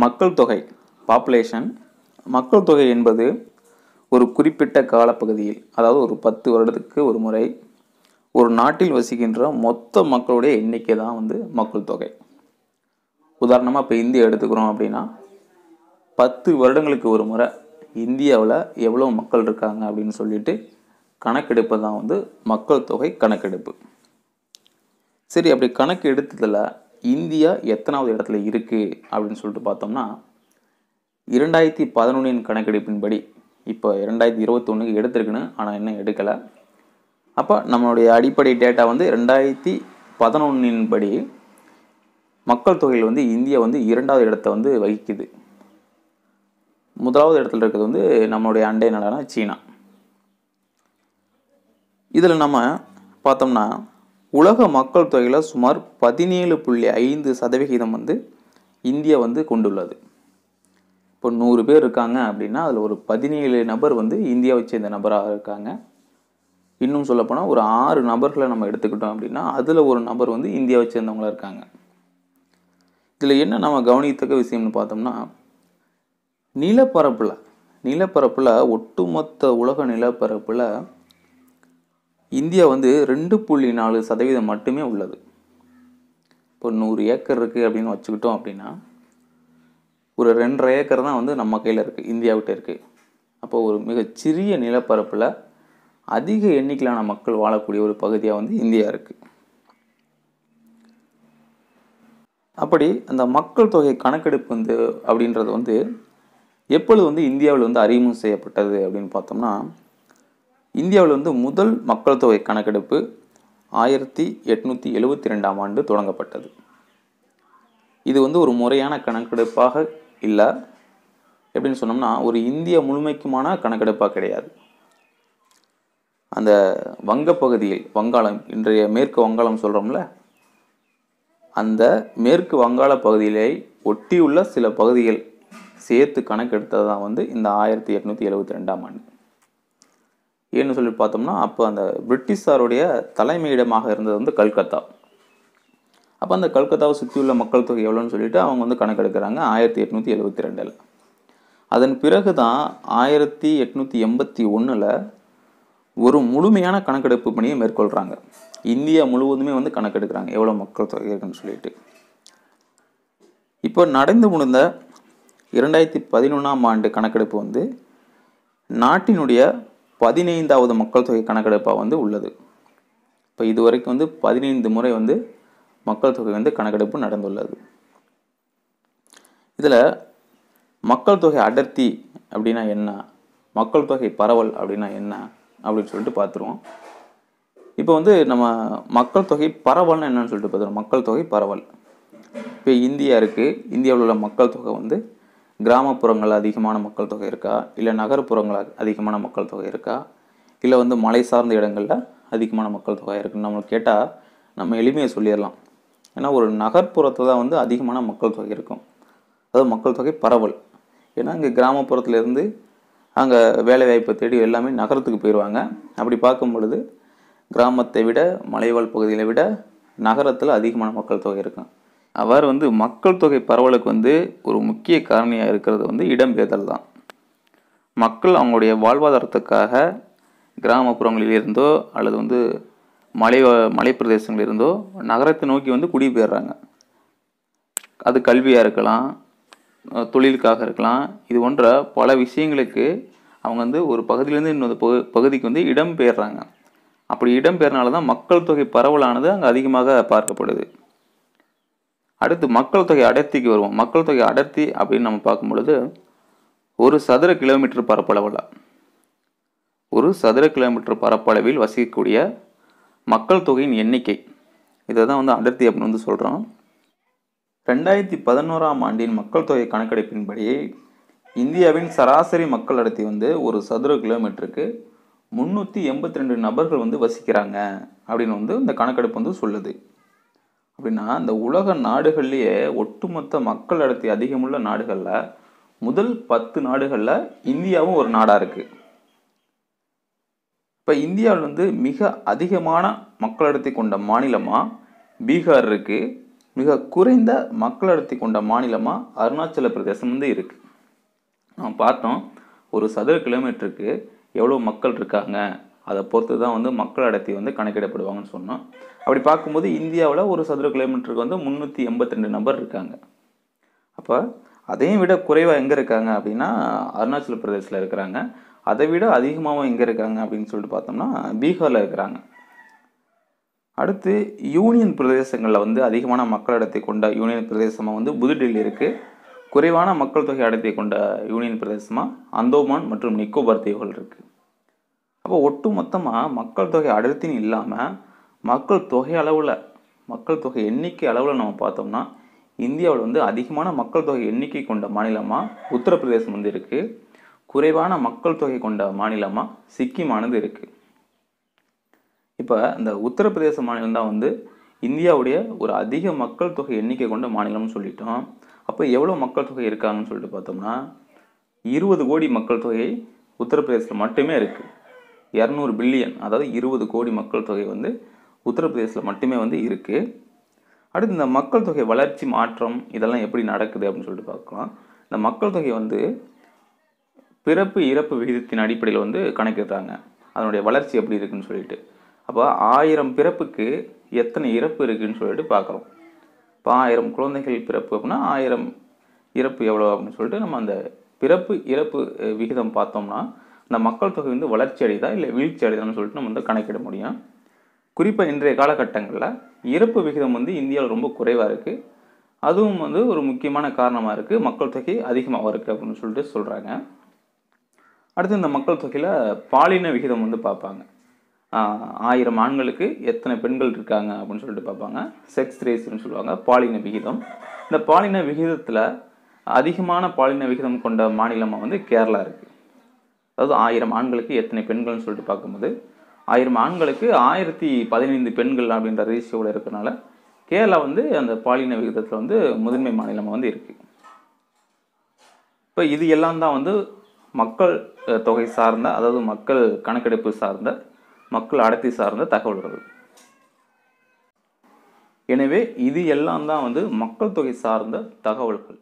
மக்கள் தொகை பாப்புலேஷன் மக்கள் தொகை என்பது ஒரு குறிப்பிட்ட காலப்பகுதியில் அதாவது ஒரு பத்து வருடத்துக்கு ஒரு முறை ஒரு நாட்டில் வசிக்கின்ற மொத்த மக்களுடைய எண்ணிக்கை தான் வந்து மக்கள் தொகை உதாரணமாக இப்போ இந்தியா எடுத்துக்கிறோம் அப்படின்னா பத்து வருடங்களுக்கு ஒரு முறை இந்தியாவில் எவ்வளோ மக்கள் இருக்காங்க அப்படின்னு சொல்லிட்டு கணக்கெடுப்பு தான் வந்து மக்கள் தொகை கணக்கெடுப்பு சரி அப்படி கணக்கு எடுத்ததில் இந்தியா எத்தனாவது இடத்துல இருக்குது அப்படின்னு சொல்லிட்டு பார்த்தோம்னா இரண்டாயிரத்தி பதினொன்றின் கணக்கெடுப்பின்படி இப்போ இரண்டாயிரத்தி ஒன்றுக்கு எடுத்திருக்குன்னு ஆனால் இன்னும் எடுக்கலை அப்போ நம்மளுடைய அடிப்படை டேட்டா வந்து ரெண்டாயிரத்தி பதினொன்றின் படி மக்கள் தொகையில் வந்து இந்தியா வந்து இரண்டாவது இடத்த வந்து வகிக்குது முதலாவது இடத்துல இருக்கிறது வந்து நம்மளுடைய அண்டை நாடான சீனா இதில் நம்ம பார்த்தோம்னா உலக மக்கள் தொகையில் சுமார் பதினேழு புள்ளி ஐந்து சதவிகிதம் வந்து இந்தியா வந்து கொண்டுள்ளது இப்போ நூறு பேர் இருக்காங்க அப்படின்னா அதில் ஒரு பதினேழு நபர் வந்து இந்தியாவை சேர்ந்த நபராக இருக்காங்க இன்னும் சொல்லப்போனால் ஒரு ஆறு நபர்களை நம்ம எடுத்துக்கிட்டோம் அப்படின்னா அதில் ஒரு நபர் வந்து இந்தியாவை சேர்ந்தவங்களாக இருக்காங்க இதில் என்ன நம்ம கவனித்தக்க விஷயம்னு பார்த்தோம்னா நிலப்பரப்பில் நிலப்பரப்பில் ஒட்டுமொத்த உலக நிலப்பரப்பில் இந்தியா வந்து ரெண்டு புள்ளி நாலு சதவீதம் மட்டுமே உள்ளது இப்போ நூறு ஏக்கர் இருக்குது அப்படின்னு வச்சுக்கிட்டோம் அப்படின்னா ஒரு ரெண்டரை ஏக்கர் தான் வந்து நம்ம கையில் இருக்குது இந்தியாவிட்ட இருக்குது அப்போ ஒரு மிகச்சிறிய நிலப்பரப்பில் அதிக எண்ணிக்கையிலான மக்கள் வாழக்கூடிய ஒரு பகுதியாக வந்து இந்தியா இருக்குது அப்படி அந்த மக்கள் தொகை கணக்கெடுப்பு வந்து அப்படின்றது வந்து எப்பொழுது வந்து இந்தியாவில் வந்து அறிமுகம் செய்யப்பட்டது அப்படின்னு பார்த்தோம்னா இந்தியாவில் வந்து முதல் மக்கள் தொகை கணக்கெடுப்பு ஆயிரத்தி எட்நூற்றி எழுபத்தி ரெண்டாம் ஆண்டு தொடங்கப்பட்டது இது வந்து ஒரு முறையான கணக்கெடுப்பாக இல்லை எப்படின்னு சொன்னோம்னா ஒரு இந்திய முழுமைக்குமான கணக்கெடுப்பாக கிடையாது அந்த வங்கப்பகுதியில் வங்காளம் இன்றைய மேற்கு வங்காளம் சொல்கிறோம்ல அந்த மேற்கு வங்காள பகுதியிலே ஒட்டியுள்ள சில பகுதிகள் சேர்த்து கணக்கெடுத்தது தான் வந்து இந்த ஆயிரத்தி எட்நூற்றி எழுபத்தி ரெண்டாம் ஆண்டு ஏன்னு சொல்லி பார்த்தோம்னா அப்போ அந்த பிரிட்டிஷாருடைய தலைமையிடமாக இருந்தது வந்து கல்கத்தா அப்போ அந்த கல்கத்தாவை சுற்றியுள்ள மக்கள் தொகை எவ்வளோன்னு சொல்லிட்டு அவங்க வந்து கணக்கெடுக்கிறாங்க ஆயிரத்தி எட்நூற்றி எழுபத்தி ரெண்டில் அதன் பிறகு தான் ஆயிரத்தி எட்நூற்றி எண்பத்தி ஒன்றில் ஒரு முழுமையான கணக்கெடுப்பு பணியை மேற்கொள்கிறாங்க இந்தியா முழுவதுமே வந்து கணக்கெடுக்கிறாங்க எவ்வளோ மக்கள் தொகை இருக்குன்னு சொல்லிட்டு இப்போ நடந்து முடிந்த இரண்டாயிரத்தி பதினொன்றாம் ஆண்டு கணக்கெடுப்பு வந்து நாட்டினுடைய பதினைந்தாவது மக்கள் தொகை கணக்கெடுப்பாக வந்து உள்ளது இப்போ இதுவரைக்கும் வந்து பதினைந்து முறை வந்து மக்கள் தொகை வந்து கணக்கெடுப்பு நடந்துள்ளது இதில் மக்கள் தொகை அடர்த்தி அப்படின்னா என்ன மக்கள் தொகை பரவல் அப்படின்னா என்ன அப்படின்னு சொல்லிட்டு பார்த்துருவோம் இப்போ வந்து நம்ம மக்கள் தொகை பரவல்னு என்னன்னு சொல்லிட்டு பார்த்துருவோம் மக்கள் தொகை பரவல் இப்போ இந்தியா இருக்குது இந்தியாவில் உள்ள மக்கள் தொகை வந்து கிராமப்புறங்கள் அதிகமான மக்கள் தொகை இருக்கா இல்லை நகர்ப்புறங்கள் அதிகமான மக்கள் தொகை இருக்கா இல்லை வந்து மலை சார்ந்த இடங்களில் அதிகமான மக்கள் தொகை இருக்குன்னு நம்மளுக்கு கேட்டால் நம்ம எளிமையை சொல்லிடலாம் ஏன்னா ஒரு நகர்ப்புறத்தில் தான் வந்து அதிகமான மக்கள் தொகை இருக்கும் அதாவது மக்கள் தொகை பரவல் ஏன்னா இங்கே கிராமப்புறத்துலேருந்து அங்கே வேலை வாய்ப்பை தேடி எல்லாமே நகரத்துக்கு போயிடுவாங்க அப்படி பார்க்கும் பொழுது கிராமத்தை விட மலைவாழ் பகுதிகளை விட நகரத்தில் அதிகமான மக்கள் தொகை இருக்கும் அவர் வந்து மக்கள் தொகை பரவலுக்கு வந்து ஒரு முக்கிய காரணியாக இருக்கிறது வந்து இடம்பெயர்தல் தான் மக்கள் அவங்களுடைய வாழ்வாதாரத்துக்காக கிராமப்புறங்களில் இருந்தோ அல்லது வந்து மலை மலை இருந்தோ நகரத்தை நோக்கி வந்து குடிபெயர்றாங்க அது கல்வியாக இருக்கலாம் தொழிலுக்காக இருக்கலாம் இது போன்ற பல விஷயங்களுக்கு அவங்க வந்து ஒரு பகுதியிலேருந்து இன்னொரு பகு பகுதிக்கு வந்து இடம்பெயர்றாங்க அப்படி இடம்பெயர்னால தான் மக்கள் தொகை பரவலானது அங்கே அதிகமாக பார்க்கப்படுது அடுத்து மக்கள் தொகை அடர்த்திக்கு வருவோம் மக்கள் தொகை அடர்த்தி அப்படின்னு நம்ம பார்க்கும் பொழுது ஒரு சதுர கிலோமீட்டர் பரப்பளவில் ஒரு சதுர கிலோமீட்டர் பரப்பளவில் வசிக்கக்கூடிய மக்கள் தொகையின் எண்ணிக்கை இதை தான் வந்து அடர்த்தி அப்படின்னு வந்து சொல்கிறோம் ரெண்டாயிரத்தி பதினோராம் ஆண்டின் மக்கள் தொகை கணக்கெடுப்பின்படி இந்தியாவின் சராசரி மக்கள் அடர்த்தி வந்து ஒரு சதுர கிலோமீட்டருக்கு முந்நூற்றி எண்பத்தி ரெண்டு நபர்கள் வந்து வசிக்கிறாங்க அப்படின்னு வந்து இந்த கணக்கெடுப்பு வந்து சொல்லுது அப்படின்னா இந்த உலக நாடுகள்லேயே ஒட்டுமொத்த மக்கள் அடர்த்தி அதிகமுள்ள நாடுகளில் முதல் பத்து நாடுகளில் இந்தியாவும் ஒரு நாடாக இருக்குது இப்போ இந்தியாவில் வந்து மிக அதிகமான மக்கள் அடர்த்தி கொண்ட மாநிலமாக பீகார் இருக்குது மிக குறைந்த மக்கள் அடர்த்தி கொண்ட மாநிலமாக அருணாச்சல பிரதேசம் வந்து இருக்குது நம்ம பார்த்தோம் ஒரு சதுர கிலோமீட்டருக்கு எவ்வளோ மக்கள் இருக்காங்க அதை பொறுத்து தான் வந்து மக்கள் அடர்த்தி வந்து கணக்கிடப்படுவாங்கன்னு சொன்னோம் அப்படி பார்க்கும்போது இந்தியாவில் ஒரு சதுர கிலோமீட்டருக்கு வந்து முந்நூற்றி எண்பத்திரெண்டு நபர் இருக்காங்க அப்போ அதையும் விட குறைவாக எங்கே இருக்காங்க அப்படின்னா அருணாச்சல பிரதேசில் இருக்கிறாங்க அதை விட அதிகமாகவும் எங்கே இருக்காங்க அப்படின்னு சொல்லிட்டு பார்த்தோம்னா பீகாரில் இருக்கிறாங்க அடுத்து யூனியன் பிரதேசங்களில் வந்து அதிகமான மக்கள் அடர்த்தி கொண்ட யூனியன் பிரதேசமாக வந்து புதுடெல்லி இருக்குது குறைவான மக்கள் தொகை அடர்த்தி கொண்ட யூனியன் பிரதேசமாக அந்தோமான் மற்றும் நிக்கோபார் தீவுகள் இருக்குது அப்போ ஒட்டு மொத்தமாக மக்கள் தொகை அடர்த்தின்னு இல்லாமல் மக்கள் தொகை அளவில் மக்கள் தொகை எண்ணிக்கை அளவில் நம்ம பார்த்தோம்னா இந்தியாவில் வந்து அதிகமான மக்கள் தொகை எண்ணிக்கை கொண்ட மாநிலமாக உத்தரப்பிரதேசம் வந்து இருக்குது குறைவான மக்கள் தொகை கொண்ட மாநிலமாக சிக்கிமானது இருக்குது இப்போ இந்த உத்தரப்பிரதேச மாநிலம் தான் வந்து இந்தியாவுடைய ஒரு அதிக மக்கள் தொகை எண்ணிக்கை கொண்ட மாநிலம்னு சொல்லிட்டோம் அப்போ எவ்வளோ மக்கள் தொகை இருக்காங்கன்னு சொல்லிட்டு பார்த்தோம்னா இருபது கோடி மக்கள் தொகை உத்தரப்பிரதேசத்தில் மட்டுமே இருக்குது இரநூறு பில்லியன் அதாவது இருபது கோடி மக்கள் தொகை வந்து உத்தரப்பிரதேசில் மட்டுமே வந்து இருக்குது அடுத்து இந்த மக்கள் தொகை வளர்ச்சி மாற்றம் இதெல்லாம் எப்படி நடக்குது அப்படின்னு சொல்லிட்டு பார்க்கலாம் இந்த மக்கள் தொகை வந்து பிறப்பு இறப்பு விகிதத்தின் அடிப்படையில் வந்து கணக்கிடுறாங்க அதனுடைய வளர்ச்சி எப்படி இருக்குன்னு சொல்லிட்டு அப்போ ஆயிரம் பிறப்புக்கு எத்தனை இறப்பு இருக்குதுன்னு சொல்லிட்டு பார்க்குறோம் இப்போ ஆயிரம் குழந்தைகள் பிறப்பு அப்படின்னா ஆயிரம் இறப்பு எவ்வளோ அப்படின்னு சொல்லிட்டு நம்ம அந்த பிறப்பு இறப்பு விகிதம் பார்த்தோம்னா இந்த மக்கள் தொகை வந்து வளர்ச்சி அடைதா இல்லை வீழ்ச்சி அடைதான்னு சொல்லிட்டு நம்ம வந்து கணக்கிட முடியும் குறிப்பாக இன்றைய காலகட்டங்களில் இறப்பு விகிதம் வந்து இந்தியாவில் ரொம்ப குறைவாக இருக்குது அதுவும் வந்து ஒரு முக்கியமான காரணமாக இருக்குது மக்கள் தொகை அதிகமாக இருக்குது அப்படின்னு சொல்லிட்டு சொல்கிறாங்க அடுத்து இந்த மக்கள் தொகையில் பாலின விகிதம் வந்து பார்ப்பாங்க ஆயிரம் ஆண்களுக்கு எத்தனை பெண்கள் இருக்காங்க அப்படின்னு சொல்லிட்டு பார்ப்பாங்க செக்ஸ் ரேஸ்னு சொல்லுவாங்க பாலின விகிதம் இந்த பாலின விகிதத்தில் அதிகமான பாலின விகிதம் கொண்ட மாநிலமாக வந்து கேரளா இருக்குது அதாவது ஆயிரம் ஆண்களுக்கு எத்தனை பெண்கள்னு சொல்லிட்டு பார்க்கும்போது ஆயிரம் ஆண்களுக்கு ஆயிரத்தி பதினைந்து பெண்கள் அப்படின்ற ரேஷியோவில் இருக்கிறனால கேரளா வந்து அந்த பாலின விகிதத்தில் வந்து முதன்மை மாநிலமாக வந்து இருக்குது இப்போ இது எல்லாம் தான் வந்து மக்கள் தொகை சார்ந்த அதாவது மக்கள் கணக்கெடுப்பு சார்ந்த மக்கள் அடர்த்தி சார்ந்த தகவல்கள் எனவே இது எல்லாம் தான் வந்து மக்கள் தொகை சார்ந்த தகவல்கள்